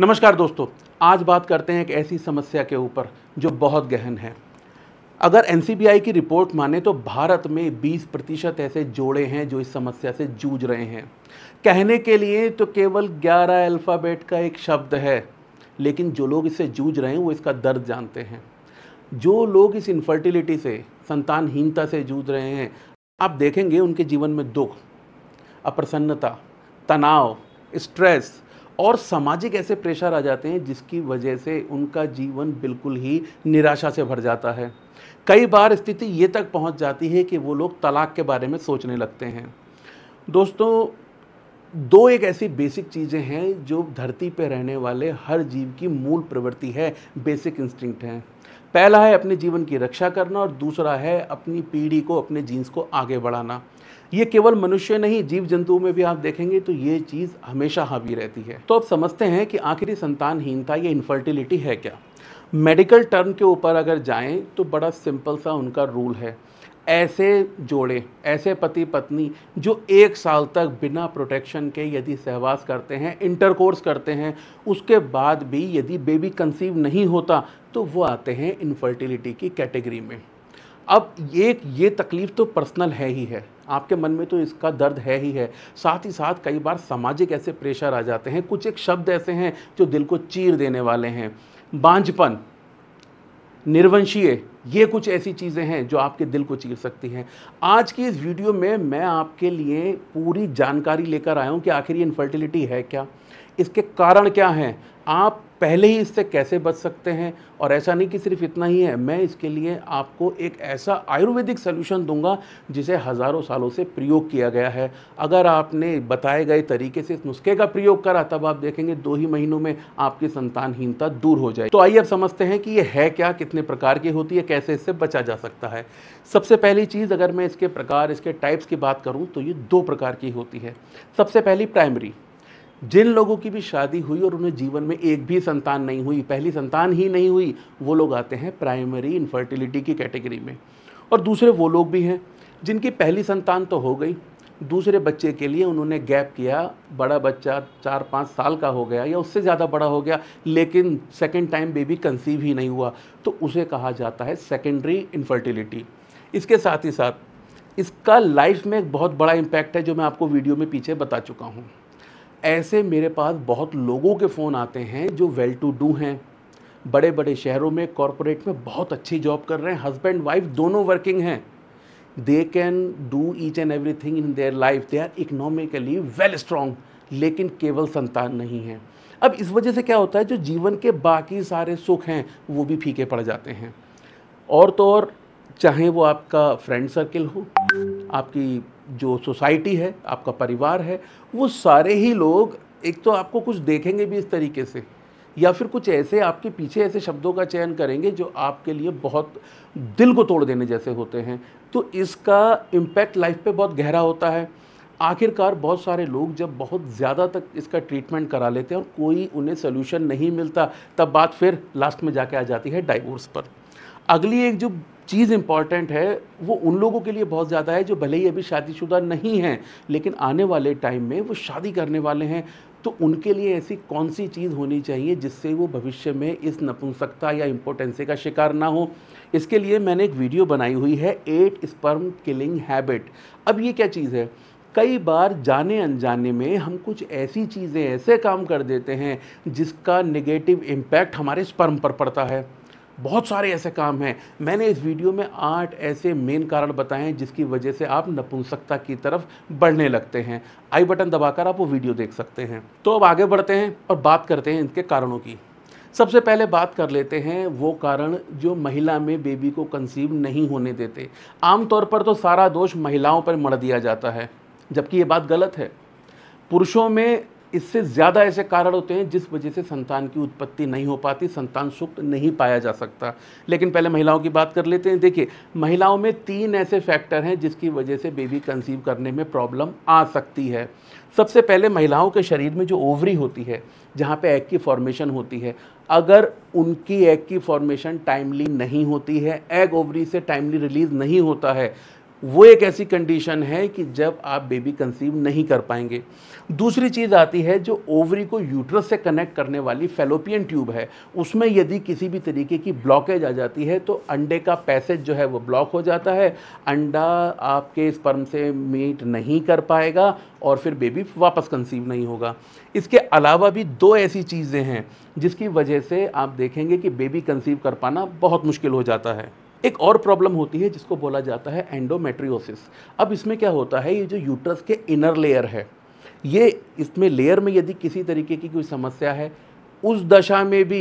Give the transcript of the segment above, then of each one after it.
नमस्कार दोस्तों आज बात करते हैं एक ऐसी समस्या के ऊपर जो बहुत गहन है अगर एन की रिपोर्ट माने तो भारत में 20 प्रतिशत ऐसे जोड़े हैं जो इस समस्या से जूझ रहे हैं कहने के लिए तो केवल 11 अल्फ़ाबेट का एक शब्द है लेकिन जो लोग इससे जूझ रहे हैं वो इसका दर्द जानते हैं जो लोग इस इनफर्टिलिटी से संतानहीनता से जूझ रहे हैं आप देखेंगे उनके जीवन में दुख अप्रसन्नता तनाव स्ट्रेस और सामाजिक ऐसे प्रेशर आ जाते हैं जिसकी वजह से उनका जीवन बिल्कुल ही निराशा से भर जाता है कई बार स्थिति ये तक पहुंच जाती है कि वो लोग तलाक के बारे में सोचने लगते हैं दोस्तों दो एक ऐसी बेसिक चीज़ें हैं जो धरती पर रहने वाले हर जीव की मूल प्रवृत्ति है बेसिक इंस्टिंक्ट हैं पहला है अपने जीवन की रक्षा करना और दूसरा है अपनी पीढ़ी को अपने जीन्स को आगे बढ़ाना ये केवल मनुष्य नहीं जीव जंतुओं में भी आप देखेंगे तो ये चीज़ हमेशा हावी रहती है तो आप समझते हैं कि आखिर संतानहीनता या इनफर्टिलिटी है क्या मेडिकल टर्म के ऊपर अगर जाएं तो बड़ा सिंपल सा उनका रूल है ऐसे जोड़े ऐसे पति पत्नी जो एक साल तक बिना प्रोटेक्शन के यदि सहवास करते हैं इंटरकोर्स करते हैं उसके बाद भी यदि बेबी कंसीव नहीं होता तो वो आते हैं इनफर्टिलिटी की कैटेगरी में अब एक ये तकलीफ़ तो पर्सनल है ही है आपके मन में तो इसका दर्द है ही है साथ ही साथ कई बार सामाजिक ऐसे प्रेशर आ जाते हैं कुछ एक शब्द ऐसे हैं जो दिल को चीर देने वाले हैं बांझपन निर्वंशीय ये कुछ ऐसी चीज़ें हैं जो आपके दिल को चीर सकती हैं आज की इस वीडियो में मैं आपके लिए पूरी जानकारी लेकर आया हूँ कि आखिर ये इनफर्टिलिटी है क्या इसके कारण क्या हैं आप पहले ही इससे कैसे बच सकते हैं और ऐसा नहीं कि सिर्फ इतना ही है मैं इसके लिए आपको एक ऐसा आयुर्वेदिक सोल्यूशन दूंगा जिसे हज़ारों सालों से प्रयोग किया गया है अगर आपने बताए गए तरीके से इस नुस्खे का प्रयोग करा तब आप देखेंगे दो ही महीनों में आपकी संतानहीनता दूर हो जाए तो आइए अब समझते हैं कि ये है क्या कितने प्रकार की होती है कैसे इससे बचा जा सकता है सबसे पहली चीज़ अगर मैं इसके प्रकार इसके टाइप्स की बात करूँ तो ये दो प्रकार की होती है सबसे पहली प्राइमरी जिन लोगों की भी शादी हुई और उन्हें जीवन में एक भी संतान नहीं हुई पहली संतान ही नहीं हुई वो लोग आते हैं प्राइमरी इन्फर्टिलिटी की कैटेगरी में और दूसरे वो लोग भी हैं जिनकी पहली संतान तो हो गई दूसरे बच्चे के लिए उन्होंने गैप किया बड़ा बच्चा चार पाँच साल का हो गया या उससे ज़्यादा बड़ा हो गया लेकिन सेकेंड टाइम बेबी कंसीव ही नहीं हुआ तो उसे कहा जाता है सेकेंडरी इन्फर्टिलिटी इसके साथ ही साथ इसका लाइफ में एक बहुत बड़ा इम्पैक्ट है जो मैं आपको वीडियो में पीछे बता चुका हूँ ऐसे मेरे पास बहुत लोगों के फ़ोन आते हैं जो वेल टू डू हैं बड़े बड़े शहरों में कॉरपोरेट में बहुत अच्छी जॉब कर रहे हैं हस्बैंड वाइफ दोनों वर्किंग हैं they can do each and every thing in their life they are economically well strong लेकिन केवल संतान नहीं है अब इस वजह से क्या होता है जो जीवन के बाकी सारे सुख हैं वो भी फीके पड़ जाते हैं और तो और चाहे वो आपका फ्रेंड सर्किल हो आपकी जो सोसाइटी है आपका परिवार है वो सारे ही लोग एक तो आपको कुछ देखेंगे भी इस तरीके से या फिर कुछ ऐसे आपके पीछे ऐसे शब्दों का चयन करेंगे जो आपके लिए बहुत दिल को तोड़ देने जैसे होते हैं तो इसका इम्पैक्ट लाइफ पे बहुत गहरा होता है आखिरकार बहुत सारे लोग जब बहुत ज़्यादा तक इसका ट्रीटमेंट करा लेते हैं और कोई उन्हें सोल्यूशन नहीं मिलता तब बात फिर लास्ट में जाके आ जाती है डाइवोर्स पर अगली एक जो चीज़ इम्पॉर्टेंट है वो उन लोगों के लिए बहुत ज़्यादा है जो भले ही अभी शादीशुदा नहीं हैं लेकिन आने वाले टाइम में वो शादी करने वाले हैं तो उनके लिए ऐसी कौन सी चीज़ होनी चाहिए जिससे वो भविष्य में इस नपुंसकता या इम्पोर्टेंसी का शिकार ना हो इसके लिए मैंने एक वीडियो बनाई हुई है एट स्पर्म किलिंग हैबिट अब ये क्या चीज़ है कई बार जाने अनजाने में हम कुछ ऐसी चीज़ें ऐसे काम कर देते हैं जिसका नेगेटिव इम्पैक्ट हमारे स्पर्म पर पड़ता है बहुत सारे ऐसे काम हैं मैंने इस वीडियो में आठ ऐसे मेन कारण बताए हैं जिसकी वजह से आप नपुंसकता की तरफ बढ़ने लगते हैं आई बटन दबाकर आप वो वीडियो देख सकते हैं तो अब आगे बढ़ते हैं और बात करते हैं इनके कारणों की सबसे पहले बात कर लेते हैं वो कारण जो महिला में बेबी को कंसीव नहीं होने देते आमतौर पर तो सारा दोष महिलाओं पर मर दिया जाता है जबकि ये बात गलत है पुरुषों में इससे ज़्यादा ऐसे कारण होते हैं जिस वजह से संतान की उत्पत्ति नहीं हो पाती संतान सुप्त नहीं पाया जा सकता लेकिन पहले महिलाओं की बात कर लेते हैं देखिए महिलाओं में तीन ऐसे फैक्टर हैं जिसकी वजह से बेबी कंसीव करने में प्रॉब्लम आ सकती है सबसे पहले महिलाओं के शरीर में जो ओवरी होती है जहाँ पे एग की फॉर्मेशन होती है अगर उनकी एग की फॉर्मेशन टाइमली नहीं होती है एग ओवरी से टाइमली रिलीज़ नहीं होता है वो एक ऐसी कंडीशन है कि जब आप बेबी कंसीव नहीं कर पाएंगे दूसरी चीज़ आती है जो ओवरी को यूट्रस से कनेक्ट करने वाली फेलोपियन ट्यूब है उसमें यदि किसी भी तरीके की ब्लॉकेज आ जाती है तो अंडे का पैसेज जो है वो ब्लॉक हो जाता है अंडा आपके स्पर्म से मीट नहीं कर पाएगा और फिर बेबी वापस कंसीव नहीं होगा इसके अलावा भी दो ऐसी चीज़ें हैं जिसकी वजह से आप देखेंगे कि बेबी कंसीव कर पाना बहुत मुश्किल हो जाता है एक और प्रॉब्लम होती है जिसको बोला जाता है एंडोमेट्रियोसिस अब इसमें क्या होता है ये जो यूट्रस के इनर लेयर है ये इसमें लेयर में यदि किसी तरीके की कोई समस्या है उस दशा में भी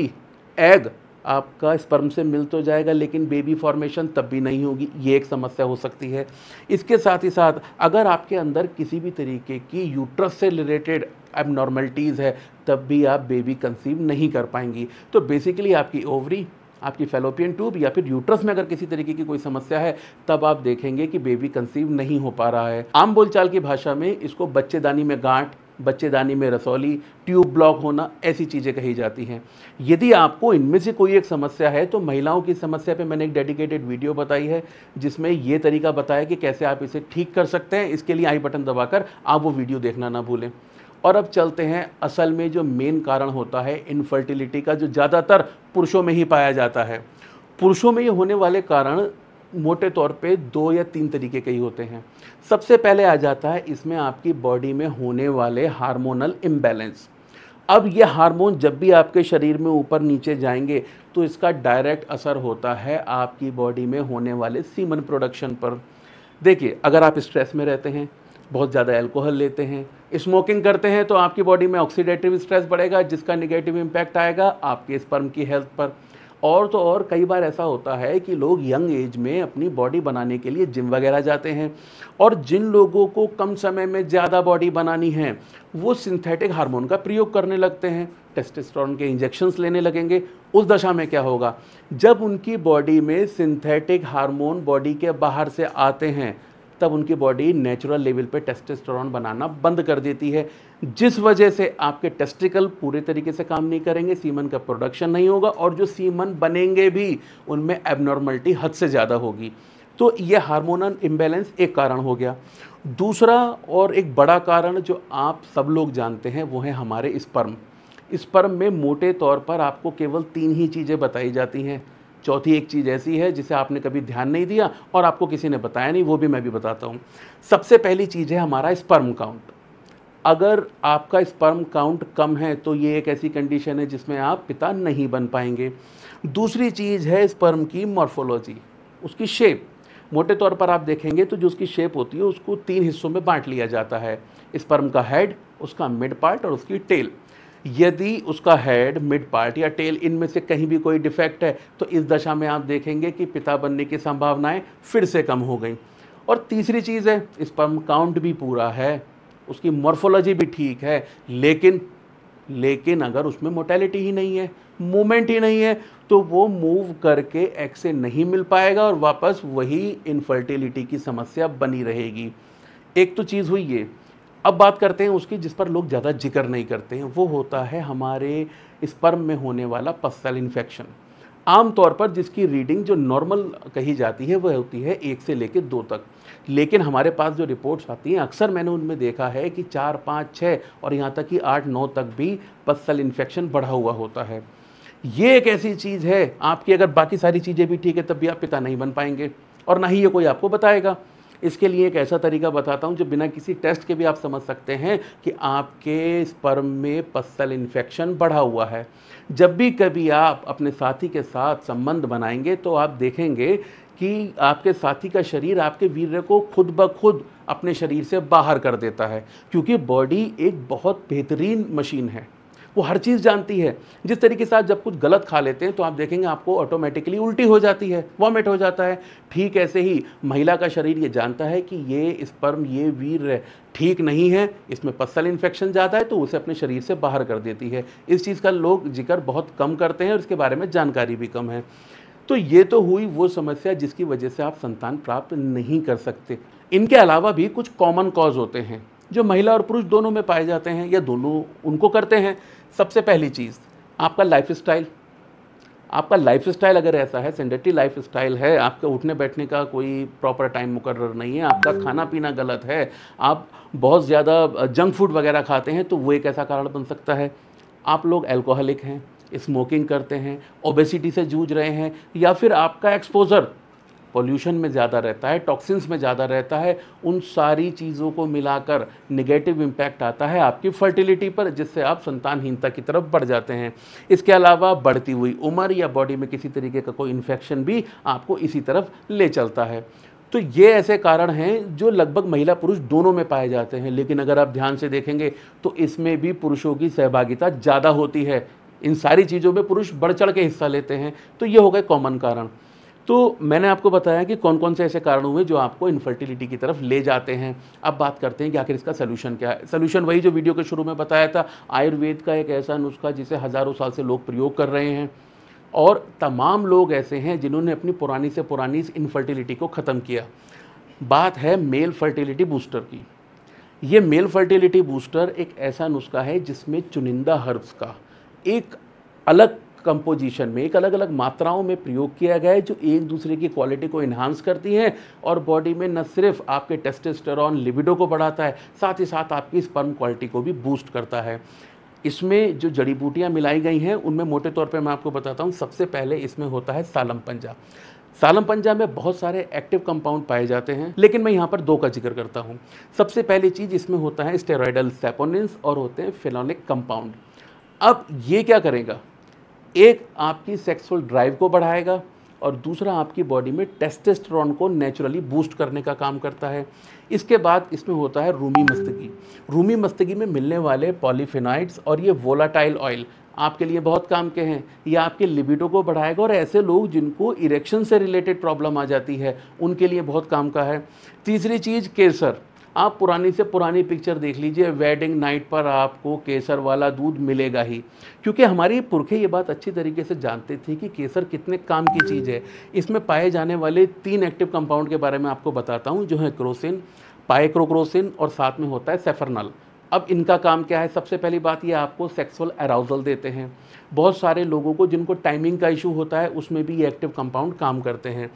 एग आपका स्पर्म से मिल तो जाएगा लेकिन बेबी फॉर्मेशन तब भी नहीं होगी ये एक समस्या हो सकती है इसके साथ ही साथ अगर आपके अंदर किसी भी तरीके की यूट्रस से रिलेटेड एबनॉर्मलिटीज़ है तब भी आप बेबी कंसीव नहीं कर पाएंगी तो बेसिकली आपकी ओवरी आपकी फेलोपियन ट्यूब या फिर यूट्रस में अगर किसी तरीके की कोई समस्या है तब आप देखेंगे कि बेबी कंसीव नहीं हो पा रहा है आम बोलचाल की भाषा में इसको बच्चेदानी में गांठ बच्चेदानी में रसौली ट्यूब ब्लॉक होना ऐसी चीज़ें कही जाती हैं यदि आपको इनमें से कोई एक समस्या है तो महिलाओं की समस्या पे मैंने एक डेडिकेटेड वीडियो बताई है जिसमें ये तरीका बताया कि कैसे आप इसे ठीक कर सकते हैं इसके लिए आई बटन दबाकर आप वो वीडियो देखना ना भूलें और अब चलते हैं असल में जो मेन कारण होता है इनफर्टिलिटी का जो ज़्यादातर पुरुषों में ही पाया जाता है पुरुषों में ये होने वाले कारण मोटे तौर पे दो या तीन तरीके के ही होते हैं सबसे पहले आ जाता है इसमें आपकी बॉडी में होने वाले हार्मोनल इम्बैलेंस अब ये हार्मोन जब भी आपके शरीर में ऊपर नीचे जाएंगे तो इसका डायरेक्ट असर होता है आपकी बॉडी में होने वाले सीमन प्रोडक्शन पर देखिए अगर आप स्ट्रेस में रहते हैं बहुत ज़्यादा एल्कोहल लेते हैं स्मोकिंग करते हैं तो आपकी बॉडी में ऑक्सीडेटिव स्ट्रेस बढ़ेगा जिसका निगेटिव इम्पैक्ट आएगा आपके स्पर्म की हेल्थ पर और तो और कई बार ऐसा होता है कि लोग यंग एज में अपनी बॉडी बनाने के लिए जिम वगैरह जाते हैं और जिन लोगों को कम समय में ज़्यादा बॉडी बनानी है वो सिंथेटिक हार्मोन का प्रयोग करने लगते हैं टेस्टेस्ट्रॉन के इंजेक्शन्स लेने लगेंगे उस दशा में क्या होगा जब उनकी बॉडी में सिंथेटिक हार्मोन बॉडी के बाहर से आते हैं तब उनकी बॉडी नेचुरल लेवल पे टेस्टेस्टोरॉन बनाना बंद कर देती है जिस वजह से आपके टेस्टिकल पूरे तरीके से काम नहीं करेंगे सीमन का प्रोडक्शन नहीं होगा और जो सीमन बनेंगे भी उनमें एबनॉर्मलिटी हद से ज़्यादा होगी तो ये हार्मोनल इम्बेलेंस एक कारण हो गया दूसरा और एक बड़ा कारण जो आप सब लोग जानते हैं वो है हमारे स्पर्म स्पर्म में मोटे तौर पर आपको केवल तीन ही चीज़ें बताई जाती हैं चौथी एक चीज़ ऐसी है जिसे आपने कभी ध्यान नहीं दिया और आपको किसी ने बताया नहीं वो भी मैं भी बताता हूँ सबसे पहली चीज़ है हमारा स्पर्म काउंट अगर आपका स्पर्म काउंट कम है तो ये एक ऐसी कंडीशन है जिसमें आप पिता नहीं बन पाएंगे दूसरी चीज़ है स्पर्म की मॉर्फोलॉजी उसकी शेप मोटे तौर पर आप देखेंगे तो जो उसकी शेप होती है उसको तीन हिस्सों में बांट लिया जाता है स्पर्म का हेड उसका मिड पार्ट और उसकी टेल यदि उसका हेड मिड पार्ट या टेल इनमें से कहीं भी कोई डिफेक्ट है तो इस दशा में आप देखेंगे कि पिता बनने की संभावनाएं फिर से कम हो गई और तीसरी चीज़ है इस पर काउंट भी पूरा है उसकी मॉर्फोलॉजी भी ठीक है लेकिन लेकिन अगर उसमें मोटेलिटी ही नहीं है मूवमेंट ही नहीं है तो वो मूव करके एक्स से नहीं मिल पाएगा और वापस वही इनफर्टिलिटी की समस्या बनी रहेगी एक तो चीज़ हुई ये अब बात करते हैं उसकी जिस पर लोग ज़्यादा जिक्र नहीं करते हैं वो होता है हमारे स्पर्म में होने वाला पस्सल इन्फेक्शन आमतौर पर जिसकी रीडिंग जो नॉर्मल कही जाती है वह होती है एक से लेकर दो तक लेकिन हमारे पास जो रिपोर्ट्स आती हैं अक्सर मैंने उनमें देखा है कि चार पाँच छः और यहाँ तक कि आठ नौ तक भी पस्सल इन्फेक्शन बढ़ा हुआ होता है ये एक ऐसी चीज़ है आपकी अगर बाकी सारी चीज़ें भी ठीक है तब भी आप पिता नहीं बन पाएंगे और ना ही ये कोई आपको बताएगा इसके लिए एक ऐसा तरीका बताता हूँ जो बिना किसी टेस्ट के भी आप समझ सकते हैं कि आपके स्पर्म में पस्सल इन्फेक्शन बढ़ा हुआ है जब भी कभी आप अपने साथी के साथ संबंध बनाएंगे तो आप देखेंगे कि आपके साथी का शरीर आपके वीर को खुद ब खुद अपने शरीर से बाहर कर देता है क्योंकि बॉडी एक बहुत बेहतरीन मशीन है वो हर चीज़ जानती है जिस तरीके से आप जब कुछ गलत खा लेते हैं तो आप देखेंगे आपको ऑटोमेटिकली उल्टी हो जाती है वॉमिट हो जाता है ठीक ऐसे ही महिला का शरीर ये जानता है कि ये स्पर्म ये वीर ठीक नहीं है इसमें पसल इन्फेक्शन ज़्यादा है तो उसे अपने शरीर से बाहर कर देती है इस चीज़ का लोग जिक्र बहुत कम करते हैं और इसके बारे में जानकारी भी कम है तो ये तो हुई वो समस्या जिसकी वजह से आप संतान प्राप्त नहीं कर सकते इनके अलावा भी कुछ कॉमन कॉज होते हैं जो महिला और पुरुष दोनों में पाए जाते हैं या दोनों उनको करते हैं सबसे पहली चीज़ आपका लाइफ स्टाइल आपका लाइफ स्टाइल अगर ऐसा है सेंडेटरी लाइफ स्टाइल है आपका उठने बैठने का कोई प्रॉपर टाइम मुकर्र नहीं है आपका खाना पीना गलत है आप बहुत ज़्यादा जंक फूड वगैरह खाते हैं तो वो एक ऐसा कारण बन सकता है आप लोग एल्कोहलिक हैं स्मोकिंग करते हैं ओबेसिटी से जूझ रहे हैं या फिर आपका एक्सपोज़र पोल्यूशन में ज़्यादा रहता है टॉक्सिन्स में ज़्यादा रहता है उन सारी चीज़ों को मिलाकर निगेटिव इम्पैक्ट आता है आपकी फर्टिलिटी पर जिससे आप संतानहीनता की तरफ बढ़ जाते हैं इसके अलावा बढ़ती हुई उम्र या बॉडी में किसी तरीके का कोई इन्फेक्शन भी आपको इसी तरफ ले चलता है तो ये ऐसे कारण हैं जो लगभग महिला पुरुष दोनों में पाए जाते हैं लेकिन अगर आप ध्यान से देखेंगे तो इसमें भी पुरुषों की सहभागिता ज़्यादा होती है इन सारी चीज़ों में पुरुष बढ़ चढ़ के हिस्सा लेते हैं तो ये हो गए कॉमन कारण तो मैंने आपको बताया कि कौन कौन से ऐसे कारण हुए जो आपको इनफर्टिलिटी की तरफ ले जाते हैं अब बात करते हैं कि आखिर इसका सोल्यूशन क्या है सोल्यूशन वही जो वीडियो के शुरू में बताया था आयुर्वेद का एक ऐसा नुस्खा जिसे हज़ारों साल से लोग प्रयोग कर रहे हैं और तमाम लोग ऐसे हैं जिन्होंने अपनी पुरानी से पुरानी इस इनफर्टिलिटी को ख़त्म किया बात है मेल फर्टिलिटी बूस्टर की ये मेल फर्टिलिटी बूस्टर एक ऐसा नुस्खा है जिसमें चुनिंदा हर्ब्स का एक अलग कंपोजिशन में एक अलग अलग मात्राओं में प्रयोग किया गया है जो एक दूसरे की क्वालिटी को इन्हांस करती हैं और बॉडी में न सिर्फ आपके टेस्टेस्टेरॉन लिबिडो को बढ़ाता है साथ ही साथ आपकी स्पर्म क्वालिटी को भी बूस्ट करता है इसमें जो जड़ी बूटियाँ मिलाई गई हैं उनमें मोटे तौर पर मैं आपको बताता हूँ सबसे पहले इसमें होता है सालम पंजा सालम पंजा में बहुत सारे एक्टिव कंपाउंड पाए जाते हैं लेकिन मैं यहाँ पर दो का जिक्र करता हूँ सबसे पहली चीज़ इसमें होता है स्टेरॉयडल सेपोनिन्स और होते हैं फिलोनिक कंपाउंड अब ये क्या करेगा एक आपकी सेक्सुअल ड्राइव को बढ़ाएगा और दूसरा आपकी बॉडी में टेस्टेस्टेरॉन को नेचुरली बूस्ट करने का काम करता है इसके बाद इसमें होता है रूमी मस्तगी रूमी मस्तगी में मिलने वाले पॉलीफिनाइड्स और ये वोलाटाइल ऑयल आपके लिए बहुत काम के हैं ये आपके लिबिडो को बढ़ाएगा और ऐसे लोग जिनको इरेक्शन से रिलेटेड प्रॉब्लम आ जाती है उनके लिए बहुत काम का है तीसरी चीज़ केसर आप पुरानी से पुरानी पिक्चर देख लीजिए वेडिंग नाइट पर आपको केसर वाला दूध मिलेगा ही क्योंकि हमारी पुरखे ये बात अच्छी तरीके से जानते थे कि केसर कितने काम की हम्म। चीज़ है इसमें पाए जाने वाले तीन एक्टिव कंपाउंड के बारे में आपको बताता हूँ जो है क्रोसिन पाइक्रोक्रोसिन और साथ में होता है सेफरनल अब इनका काम क्या है सबसे पहली बात ये आपको सेक्सुअल अराउजल देते हैं बहुत सारे लोगों को जिनको टाइमिंग का इशू होता है उसमें भी ये एक्टिव कंपाउंड काम करते हैं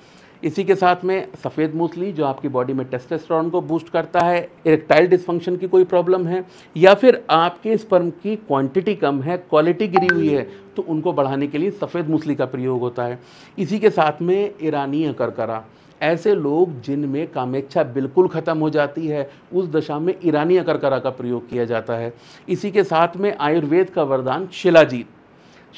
इसी के साथ में सफ़ेद मूसली जो आपकी बॉडी में टेस्टेस्ट्रॉन को बूस्ट करता है इरेक्टाइल डिस्फंक्शन की कोई प्रॉब्लम है या फिर आपके स्पर्म की क्वांटिटी कम है क्वालिटी गिरी हुई है तो उनको बढ़ाने के लिए सफ़ेद मूसली का प्रयोग होता है इसी के साथ में ईरानी अकरकरा ऐसे लोग जिनमें कामेच्छा बिल्कुल ख़त्म हो जाती है उस दशा में ईरानी अकरकरा का प्रयोग किया जाता है इसी के साथ में आयुर्वेद का वरदान शिलाजीत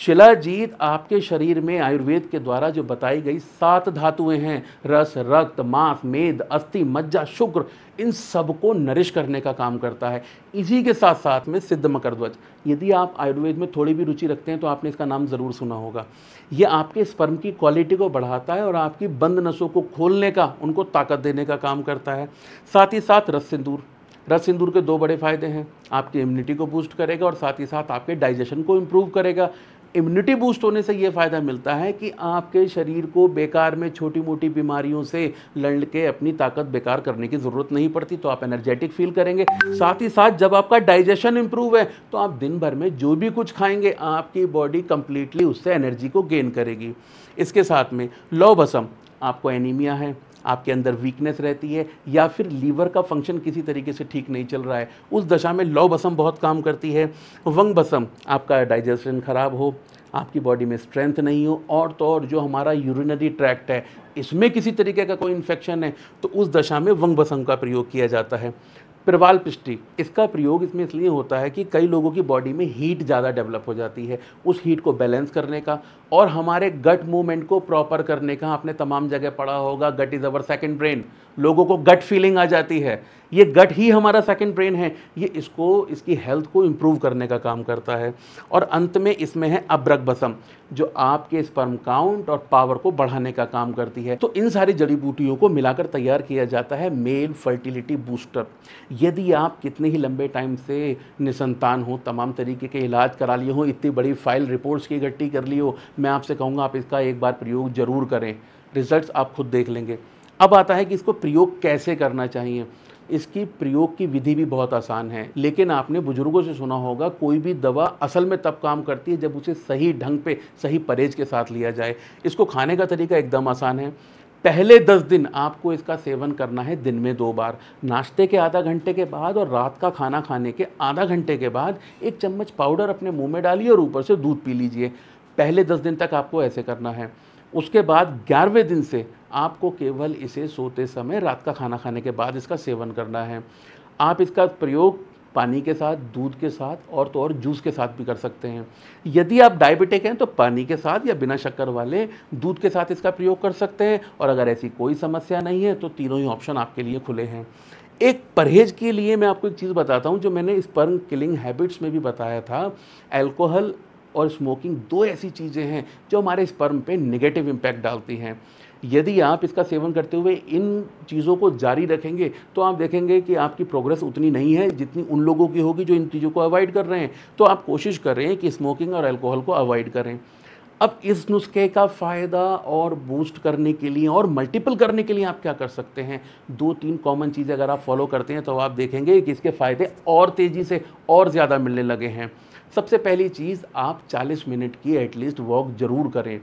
शिलाजीत आपके शरीर में आयुर्वेद के द्वारा जो बताई गई सात धातुएं हैं रस रक्त मांस मेद अस्थि मज्जा शुक्र इन सबको नरिश करने का काम करता है इसी के साथ साथ में सिद्ध मकरध्वज यदि आप आयुर्वेद में थोड़ी भी रुचि रखते हैं तो आपने इसका नाम ज़रूर सुना होगा ये आपके स्पर्म की क्वालिटी को बढ़ाता है और आपकी बंद नसों को खोलने का उनको ताकत देने का काम करता है साथ ही साथ रस सिंदूर रस सिंदूर के दो बड़े फ़ायदे हैं आपकी इम्यूनिटी को बूस्ट करेगा और साथ ही साथ आपके डाइजेशन को इम्प्रूव करेगा इम्यूनिटी बूस्ट होने से ये फ़ायदा मिलता है कि आपके शरीर को बेकार में छोटी मोटी बीमारियों से लड़ के अपनी ताकत बेकार करने की ज़रूरत नहीं पड़ती तो आप एनर्जेटिक फील करेंगे साथ ही साथ जब आपका डाइजेशन इम्प्रूव है तो आप दिन भर में जो भी कुछ खाएंगे आपकी बॉडी कंप्लीटली उससे एनर्जी को गेन करेगी इसके साथ में लौ भसम आपको एनीमिया है आपके अंदर वीकनेस रहती है या फिर लीवर का फंक्शन किसी तरीके से ठीक नहीं चल रहा है उस दशा में लौ बसम बहुत काम करती है वंग बसम आपका डाइजेशन ख़राब हो आपकी बॉडी में स्ट्रेंथ नहीं हो और तो और जो हमारा यूरिनरी ट्रैक्ट है इसमें किसी तरीके का कोई इन्फेक्शन है तो उस दशा में वंग बसम का प्रयोग किया जाता है प्रवाल पिष्टी इसका प्रयोग इसमें इसलिए होता है कि कई लोगों की बॉडी में हीट ज़्यादा डेवलप हो जाती है उस हीट को बैलेंस करने का और हमारे गट मूवमेंट को प्रॉपर करने का आपने तमाम जगह पढ़ा होगा gut is our second brain लोगों को गट फीलिंग आ जाती है ये गट ही हमारा सेकेंड ब्रेन है ये इसको इसकी हेल्थ को इम्प्रूव करने का काम करता है और अंत में इसमें है अब्रक बसम जो आपके स्पर्म काउंट और पावर को बढ़ाने का काम करती है तो इन सारी जड़ी बूटियों को मिलाकर तैयार किया जाता है मेल फर्टिलिटी बूस्टर यदि आप कितने ही लंबे टाइम से निसंतान हो तमाम तरीके के इलाज करा लिए हो इतनी बड़ी फाइल रिपोर्ट्स की इकट्ठी कर ली हो मैं आपसे कहूँगा आप इसका एक बार प्रयोग ज़रूर करें रिज़ल्ट आप खुद देख लेंगे अब आता है कि इसको प्रयोग कैसे करना चाहिए इसकी प्रयोग की विधि भी बहुत आसान है लेकिन आपने बुजुर्गों से सुना होगा कोई भी दवा असल में तब काम करती है जब उसे सही ढंग पे सही परहेज के साथ लिया जाए इसको खाने का तरीका एकदम आसान है पहले दस दिन आपको इसका सेवन करना है दिन में दो बार नाश्ते के आधा घंटे के बाद और रात का खाना खाने के आधा घंटे के बाद एक चम्मच पाउडर अपने मुंह में डालिए और ऊपर से दूध पी लीजिए पहले दस दिन तक आपको ऐसे करना है उसके बाद ग्यारहवें दिन से आपको केवल इसे सोते समय रात का खाना खाने के बाद इसका सेवन करना है आप इसका प्रयोग पानी के साथ दूध के साथ और तो और जूस के साथ भी कर सकते हैं यदि आप डायबिटिक हैं तो पानी के साथ या बिना शक्कर वाले दूध के साथ इसका प्रयोग कर सकते हैं और अगर ऐसी कोई समस्या नहीं है तो तीनों ही ऑप्शन आपके लिए खुले हैं एक परहेज के लिए मैं आपको एक चीज़ बताता हूँ जो मैंने इस पर्न किलिंग हैबिट्स में भी बताया था एल्कोहल और स्मोकिंग दो ऐसी चीज़ें हैं जो हमारे स्पर्म पे नेगेटिव इम्पैक्ट डालती हैं यदि आप इसका सेवन करते हुए इन चीज़ों को जारी रखेंगे तो आप देखेंगे कि आपकी प्रोग्रेस उतनी नहीं है जितनी उन लोगों की होगी जो इन चीज़ों को अवॉइड कर रहे हैं तो आप कोशिश कर रहे हैं कि स्मोकिंग और अल्कोहल को अवॉइड करें अब इस नुस्खे का फ़ायदा और बूस्ट करने के लिए और मल्टीपल करने के लिए आप क्या कर सकते हैं दो तीन कॉमन चीज़ें अगर आप फॉलो करते हैं तो आप देखेंगे कि इसके फ़ायदे और तेज़ी से और ज़्यादा मिलने लगे हैं सबसे पहली चीज़ आप 40 मिनट की एटलीस्ट वॉक ज़रूर करें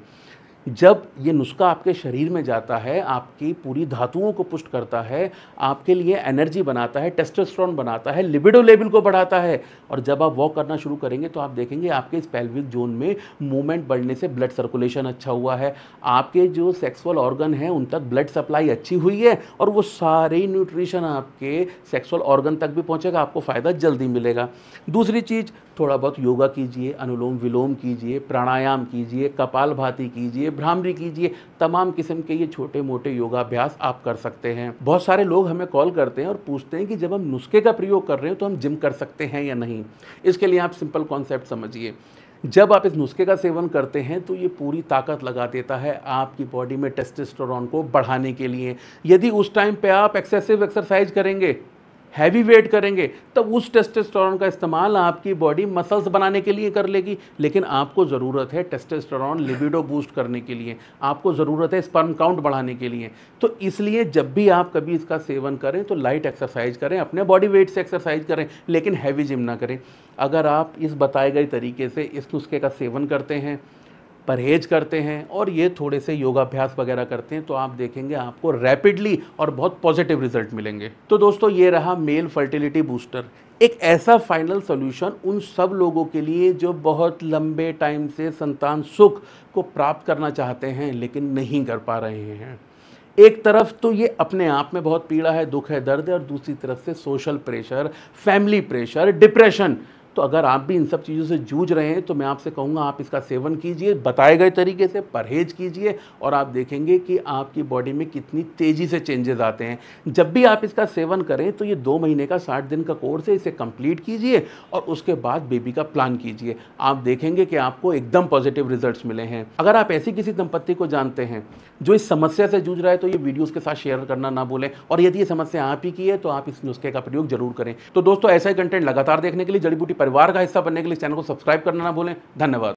जब ये नुस्खा आपके शरीर में जाता है आपकी पूरी धातुओं को पुष्ट करता है आपके लिए एनर्जी बनाता है टेस्टोस्टेरोन बनाता है लिबिडो लेवल को बढ़ाता है और जब आप वॉक करना शुरू करेंगे तो आप देखेंगे आपके इस पेल्विक जोन में मूवमेंट बढ़ने से ब्लड सर्कुलेशन अच्छा हुआ है आपके जो सेक्सुअल ऑर्गन हैं उन तक ब्लड सप्लाई अच्छी हुई है और वो सारे न्यूट्रिशन आपके सेक्सुअल ऑर्गन तक भी पहुँचेगा आपको फ़ायदा जल्दी मिलेगा दूसरी चीज़ थोड़ा बहुत योगा कीजिए अनुलोम विलोम कीजिए प्राणायाम कीजिए कपाल भाती कीजिए भ्रामरी कीजिए तमाम किस्म के ये छोटे मोटे योगाभ्यास आप कर सकते हैं बहुत सारे लोग हमें कॉल करते हैं और पूछते हैं कि जब हम नुस्खे का प्रयोग कर रहे हैं तो हम जिम कर सकते हैं या नहीं इसके लिए आप सिंपल कॉन्सेप्ट समझिए जब आप इस नुस्खे का सेवन करते हैं तो ये पूरी ताकत लगा देता है आपकी बॉडी में टेस्टेस्टोरॉन को बढ़ाने के लिए यदि उस टाइम पे आप एक्सेसिव एक्सरसाइज करेंगे हैवी वेट करेंगे तब उस टेस्टेस्टोरॉन का इस्तेमाल आपकी बॉडी मसल्स बनाने के लिए कर लेगी लेकिन आपको ज़रूरत है टेस्टेस्टोरॉन लिबिडो बूस्ट करने के लिए आपको ज़रूरत है स्पर्म काउंट बढ़ाने के लिए तो इसलिए जब भी आप कभी इसका सेवन करें तो लाइट एक्सरसाइज करें अपने बॉडी वेट से एक्सरसाइज करें लेकिन हैवी जिम ना करें अगर आप इस बताए गए तरीके से इस नुस्खे का सेवन करते हैं परहेज करते हैं और ये थोड़े से योगाभ्यास वगैरह करते हैं तो आप देखेंगे आपको रैपिडली और बहुत पॉजिटिव रिजल्ट मिलेंगे तो दोस्तों ये रहा मेल फर्टिलिटी बूस्टर एक ऐसा फाइनल सोल्यूशन उन सब लोगों के लिए जो बहुत लंबे टाइम से संतान सुख को प्राप्त करना चाहते हैं लेकिन नहीं कर पा रहे हैं एक तरफ तो ये अपने आप में बहुत पीड़ा है दुख है दर्द है और दूसरी तरफ से social pressure family pressure depression तो अगर आप भी इन सब चीज़ों से जूझ रहे हैं तो मैं आपसे कहूँगा आप इसका सेवन कीजिए बताए गए तरीके से परहेज कीजिए और आप देखेंगे कि आपकी बॉडी में कितनी तेज़ी से चेंजेस आते हैं जब भी आप इसका सेवन करें तो ये दो महीने का साठ दिन का कोर्स है इसे कंप्लीट कीजिए और उसके बाद बेबी का प्लान कीजिए आप देखेंगे कि आपको एकदम पॉजिटिव रिजल्ट मिले हैं अगर आप ऐसी किसी दंपत्ति को जानते हैं जो इस समस्या से जूझ रहा है तो ये वीडियो उसके साथ शेयर करना ना भूलें और यदि ये समस्या आप ही की है तो आप इस नुस्खे का प्रयोग जरूर करें तो दोस्तों ऐसा ही कंटेंट लगातार देखने के लिए जड़ी बूटी परिवार का हिस्सा बनने के लिए चैनल को सब्सक्राइब करना ना भूलें धन्यवाद